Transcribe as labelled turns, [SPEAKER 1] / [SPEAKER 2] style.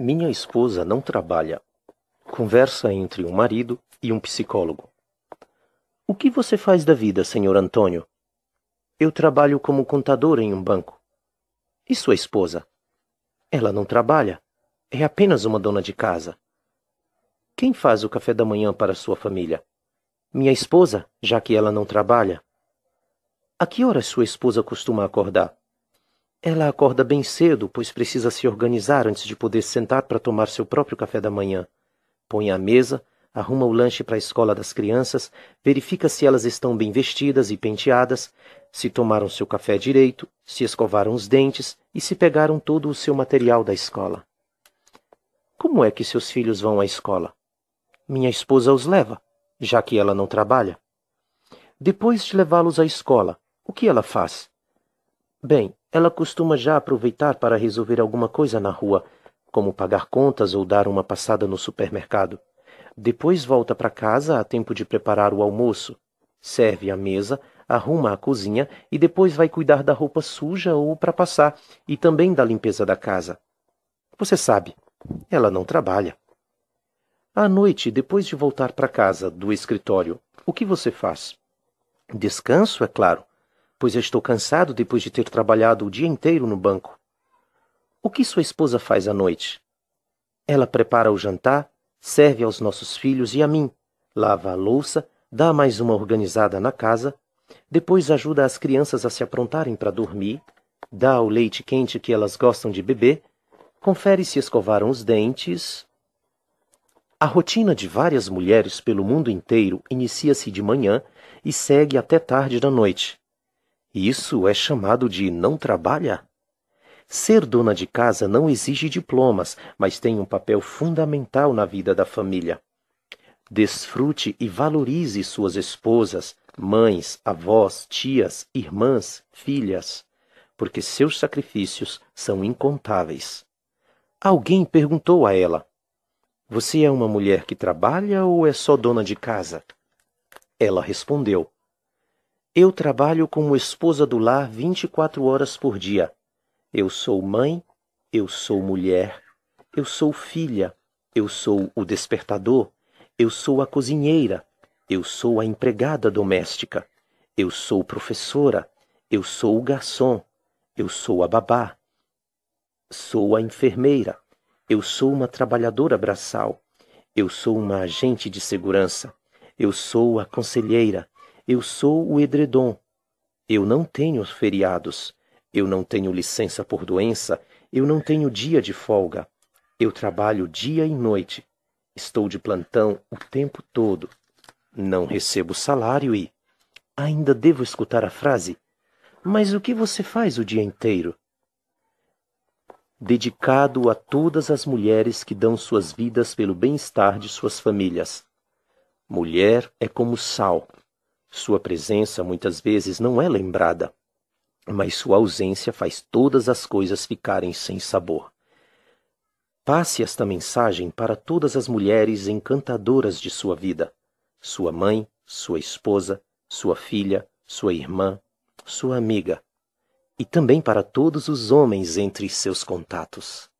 [SPEAKER 1] Minha esposa não trabalha. Conversa entre um marido e um psicólogo. O que você faz da vida, senhor Antônio? Eu trabalho como contador em um banco. E sua esposa? Ela não trabalha. É apenas uma dona de casa. Quem faz o café da manhã para sua família? Minha esposa, já que ela não trabalha. A que horas sua esposa costuma acordar? Ela acorda bem cedo, pois precisa se organizar antes de poder sentar para tomar seu próprio café da manhã. Põe a mesa, arruma o lanche para a escola das crianças, verifica se elas estão bem vestidas e penteadas, se tomaram seu café direito, se escovaram os dentes e se pegaram todo o seu material da escola. Como é que seus filhos vão à escola? Minha esposa os leva, já que ela não trabalha. Depois de levá-los à escola, o que ela faz? Bem, ela costuma já aproveitar para resolver alguma coisa na rua, como pagar contas ou dar uma passada no supermercado. Depois volta para casa a tempo de preparar o almoço. Serve a mesa, arruma a cozinha e depois vai cuidar da roupa suja ou para passar e também da limpeza da casa. Você sabe, ela não trabalha. À noite, depois de voltar para casa do escritório, o que você faz? Descanso, é claro, pois eu estou cansado depois de ter trabalhado o dia inteiro no banco. O que sua esposa faz à noite? Ela prepara o jantar, serve aos nossos filhos e a mim, lava a louça, dá mais uma organizada na casa, depois ajuda as crianças a se aprontarem para dormir, dá o leite quente que elas gostam de beber, confere se escovaram os dentes. A rotina de várias mulheres pelo mundo inteiro inicia-se de manhã e segue até tarde da noite. Isso é chamado de não trabalha? Ser dona de casa não exige diplomas, mas tem um papel fundamental na vida da família. Desfrute e valorize suas esposas, mães, avós, tias, irmãs, filhas, porque seus sacrifícios são incontáveis. Alguém perguntou a ela: Você é uma mulher que trabalha ou é só dona de casa? Ela respondeu: eu trabalho como esposa do lar 24 horas por dia. Eu sou mãe, eu sou mulher, eu sou filha, eu sou o despertador, eu sou a cozinheira, eu sou a empregada doméstica, eu sou professora, eu sou o garçom, eu sou a babá, sou a enfermeira, eu sou uma trabalhadora braçal, eu sou uma agente de segurança, eu sou a conselheira, eu sou o edredom. Eu não tenho feriados. Eu não tenho licença por doença. Eu não tenho dia de folga. Eu trabalho dia e noite. Estou de plantão o tempo todo. Não recebo salário e. Ainda devo escutar a frase. Mas o que você faz o dia inteiro? Dedicado a todas as mulheres que dão suas vidas pelo bem-estar de suas famílias. Mulher é como sal, sua presença muitas vezes não é lembrada, mas sua ausência faz todas as coisas ficarem sem sabor. Passe esta mensagem para todas as mulheres encantadoras de sua vida: sua mãe, sua esposa, sua filha, sua irmã, sua amiga, e também para todos os homens entre seus contatos.